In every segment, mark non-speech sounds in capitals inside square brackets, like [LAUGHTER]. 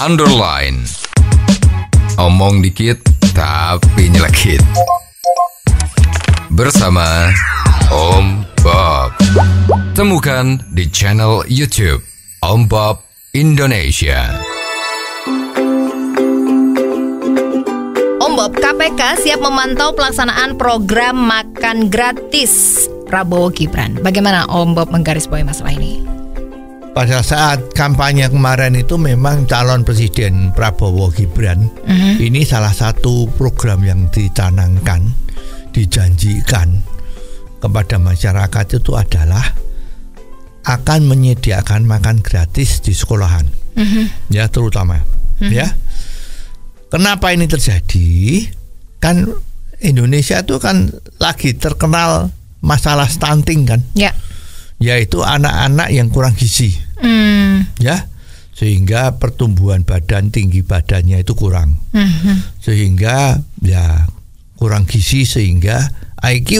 underline. Omong dikit tapi nyelekit. Bersama Om Bob. Temukan di channel YouTube Om Bob Indonesia. Om Bob, KPK siap memantau pelaksanaan program makan gratis Prabowo Gibran. Bagaimana Om Bob menggarisbawahi masalah ini? pada saat kampanye kemarin itu memang calon presiden Prabowo Gibran uh mhm. -huh. ini salah satu program yang dicanangkan, dijanjikan kepada masyarakat itu adalah akan menyediakan makan gratis di sekolahan, uh mhm. -huh. ya terutama, uh mhm. -huh. ya. Kenapa ini terjadi? Kan Indonesia itu kan lagi terkenal masalah stunting kan. Ya. Yeah yaitu anak-anak yang kurang gizi. Mm. Ya. Sehingga pertumbuhan badan, tinggi badannya itu kurang. -hmm. Sehingga ya kurang gizi sehingga IQ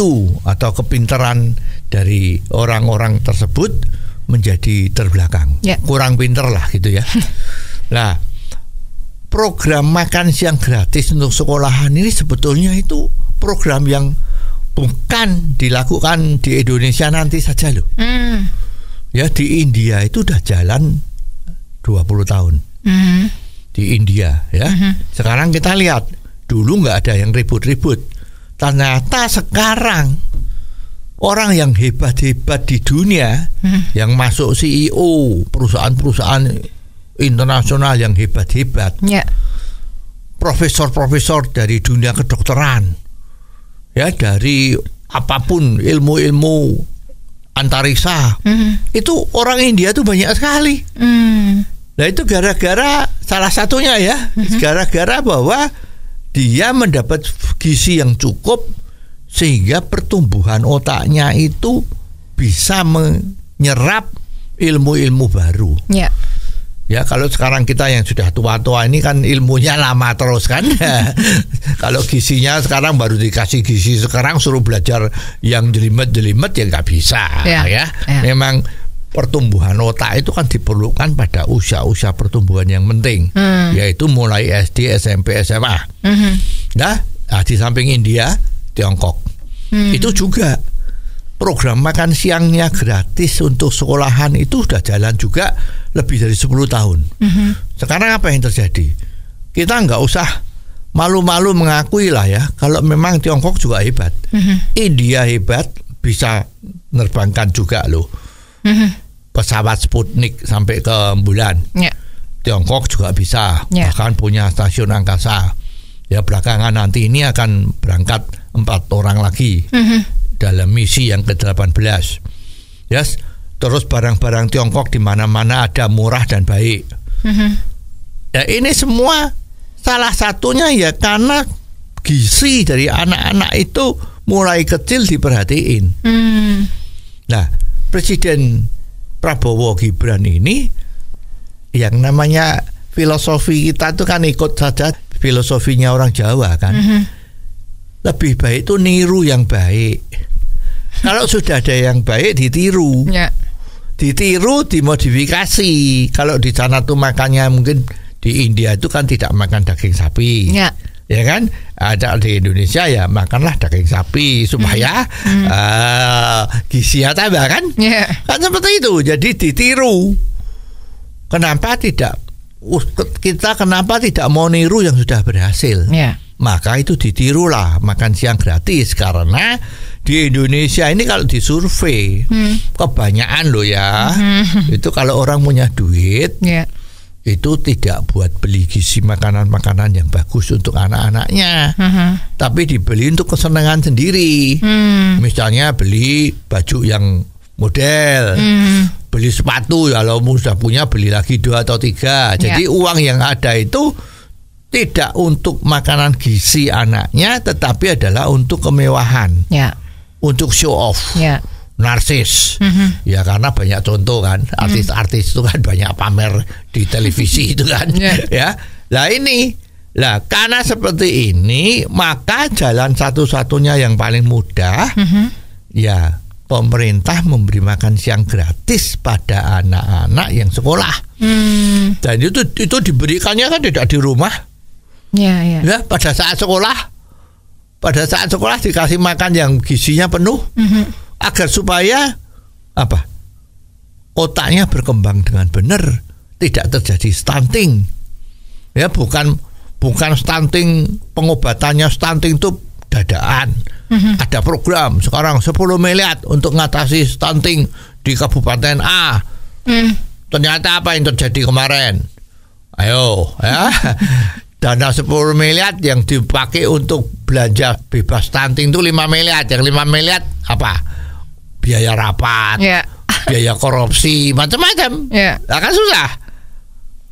atau kepintaran dari orang-orang tersebut menjadi terbelakang. Yeah. Kurang pinter lah gitu ya. nah, [LAUGHS] program makan siang gratis untuk sekolahan ini sebetulnya itu program yang bukan dilakukan di Indonesia nanti saja loh. Mm. Ya di India itu udah jalan 20 tahun. Mm. Di India ya. Mm-hmm. Sekarang kita lihat dulu nggak ada yang ribut-ribut. Ternyata sekarang orang yang hebat-hebat di dunia mm. yang masuk CEO perusahaan-perusahaan internasional yang hebat-hebat. Ya. Profesor-profesor dari dunia kedokteran ya dari apapun ilmu-ilmu antariksa mm. itu orang India tuh banyak sekali. Mm. Nah itu gara-gara salah satunya ya, mm-hmm. gara-gara mm -hmm. bahwa dia mendapat gizi yang cukup sehingga pertumbuhan otaknya itu bisa menyerap ilmu-ilmu baru. Yeah. Ya kalau sekarang kita yang sudah tua-tua ini kan ilmunya lama terus kan. [LAUGHS] kalau gisinya sekarang baru dikasih gizi sekarang suruh belajar yang jelimet-jelimet ya nggak bisa ya. ya. ya. Memang pertumbuhan otak itu kan diperlukan pada usia-usia pertumbuhan yang penting, hmm. yaitu mulai SD, SMP, SMA. Hmm. Nah, nah, di samping India, Tiongkok, hmm. itu juga program makan siangnya gratis untuk sekolahan itu sudah jalan juga lebih dari 10 tahun. Mm -hmm. Sekarang apa yang terjadi? Kita nggak usah malu-malu mengakui lah ya kalau memang Tiongkok juga hebat. Mm -hmm. India hebat bisa menerbangkan juga loh. Mm -hmm. Pesawat Sputnik sampai ke bulan. Yeah. Tiongkok juga bisa yeah. bahkan punya stasiun angkasa. Ya belakangan nanti ini akan berangkat empat orang lagi. Mm -hmm dalam misi yang ke-18. Yes, terus barang-barang Tiongkok di mana-mana ada murah dan baik. Mm-hmm. Ya ini semua salah satunya ya karena gizi dari anak-anak itu mulai kecil diperhatiin. Mm. Nah, Presiden Prabowo Gibran ini yang namanya filosofi kita itu kan ikut saja filosofinya orang Jawa kan. Mm-hmm. Lebih baik itu niru yang baik kalau sudah ada yang baik ditiru. Ya. Ditiru, dimodifikasi. Kalau di sana tuh makannya mungkin di India itu kan tidak makan daging sapi. Ya. Ya kan, ada di Indonesia ya makanlah daging sapi supaya hmm. Hmm. Uh, eh, gizinya tambah kan, ya. kan seperti itu. Jadi ditiru. Kenapa tidak? kita kenapa tidak mau niru yang sudah berhasil? ya. maka itu ditirulah makan siang gratis karena di Indonesia ini kalau disurvei hmm. kebanyakan loh ya hmm. itu kalau orang punya duit yeah. itu tidak buat beli gizi makanan-makanan yang bagus untuk anak-anaknya uh tapi dibeli untuk kesenangan sendiri hmm. misalnya beli baju yang model hmm beli sepatu ya kalau sudah punya beli lagi dua atau tiga ya. jadi yeah. uang yang ada itu tidak untuk makanan gizi anaknya tetapi adalah untuk kemewahan yeah untuk show off. Yeah narsis mm-hmm. ya karena banyak contoh kan mm-hmm. artis-artis itu kan banyak pamer di televisi itu kan yeah. [LAUGHS] ya Nah ini lah karena seperti ini maka jalan satu-satunya yang paling mudah mm-hmm. ya pemerintah memberi makan siang gratis pada anak-anak yang sekolah mm. dan itu itu diberikannya kan tidak di rumah yeah, yeah. ya, ya. pada saat sekolah pada saat sekolah dikasih makan yang gizinya penuh mm-hmm. agar supaya apa otaknya berkembang dengan benar tidak terjadi stunting ya bukan bukan stunting pengobatannya stunting itu dadaan mm-hmm. ada program sekarang 10 miliar untuk mengatasi stunting di kabupaten A mm. ternyata apa yang terjadi kemarin ayo ya [LAUGHS] dana 10 miliar yang dipakai untuk belanja bebas stunting tuh 5 miliar yang 5 miliar apa biaya rapat yeah. biaya korupsi macam-macam yeah. Ya. akan susah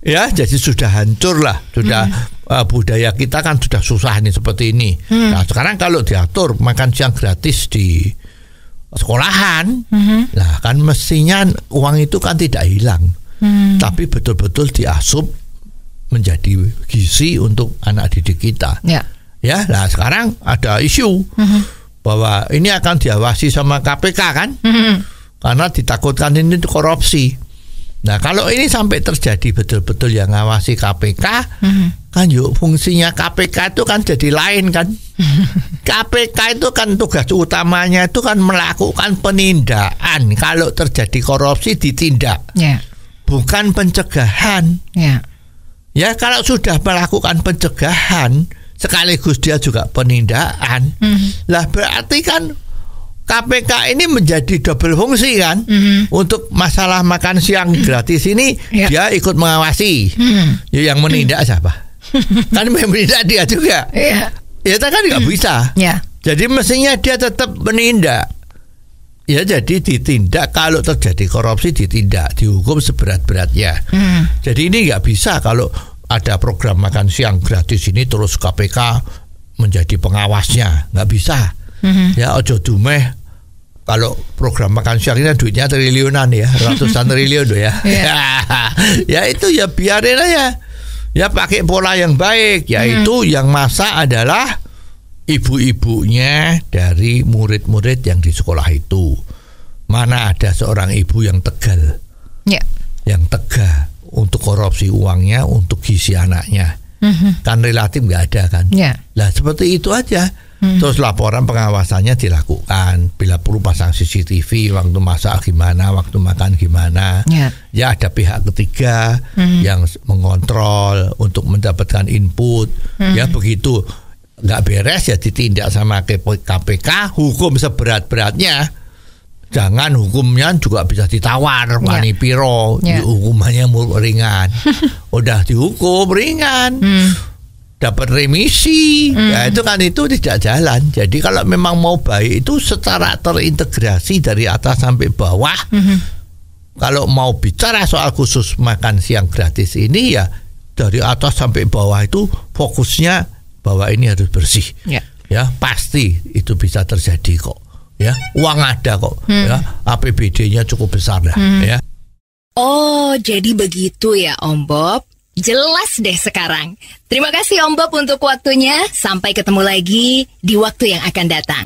ya jadi sudah hancur lah sudah mm. uh, budaya kita kan sudah susah nih seperti ini mm. nah sekarang kalau diatur makan siang gratis di sekolahan -hmm. nah kan mestinya uang itu kan tidak hilang mm. tapi betul-betul diasup menjadi gizi untuk anak didik kita yeah ya lah sekarang ada isu mm-hmm. bahwa ini akan diawasi sama KPK kan mm-hmm. karena ditakutkan ini korupsi nah kalau ini sampai terjadi betul-betul yang ngawasi KPK mm-hmm. kan yuk fungsinya KPK itu kan jadi lain kan KPK [LAUGHS] itu kan tugas utamanya itu kan melakukan penindakan kalau terjadi korupsi ditindak yeah. bukan pencegahan yeah. ya kalau sudah melakukan pencegahan sekaligus dia juga penindakan. Mm-hmm. Lah berarti kan KPK ini menjadi double fungsi kan mm-hmm. untuk masalah makan siang gratis ini yeah. dia ikut mengawasi mm-hmm. yang menindak hmm. siapa [LAUGHS] kan yang menindak dia juga yeah. ya kan nggak mm-hmm. bisa yeah. jadi mestinya dia tetap menindak ya jadi ditindak kalau terjadi korupsi ditindak dihukum seberat beratnya hmm jadi ini nggak bisa kalau ada program makan siang gratis ini terus KPK menjadi pengawasnya nggak bisa mm-hmm. ya ojo dumeh kalau program makan siang ini duitnya triliunan ya ratusan [LAUGHS] triliun ya iya. [LAUGHS] ya itu ya biarin aja ya pakai pola yang baik yaitu mm-hmm. hmm. yang masa adalah ibu-ibunya dari murid-murid yang di sekolah itu mana ada seorang ibu yang tegal yeah. yang tegal untuk korupsi uangnya untuk gizi anaknya mm-hmm. kan relatif nggak ada kan yeah. Ya. nah seperti itu aja mm-hmm. terus laporan pengawasannya dilakukan bila perlu pasang CCTV waktu masak gimana waktu makan gimana yeah. ya ada pihak ketiga mm-hmm. yang mengontrol untuk mendapatkan input mm-hmm. ya begitu nggak beres ya ditindak sama KPK hukum seberat beratnya jangan hukumnya juga bisa ditawar iya. wani yeah. piro yeah. hukumannya ringan [LAUGHS] udah dihukum ringan hmm. dapat remisi hmm. ya itu kan itu tidak jalan jadi kalau memang mau baik itu secara terintegrasi dari atas sampai bawah hmm. kalau mau bicara soal khusus makan siang gratis ini ya dari atas sampai bawah itu fokusnya bahwa ini harus bersih yeah. ya pasti itu bisa terjadi kok ya uang ada kok hmm. ya APBD-nya cukup besar dah hmm. ya Oh, jadi begitu ya Om Bob. Jelas deh sekarang. Terima kasih Om Bob untuk waktunya. Sampai ketemu lagi di waktu yang akan datang.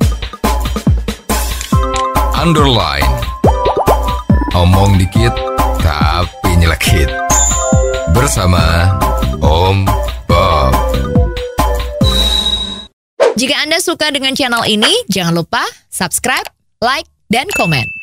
Underline. Omong dikit tapi nyelekit. Bersama Om Jika Anda suka dengan channel ini, jangan lupa subscribe, like, dan komen.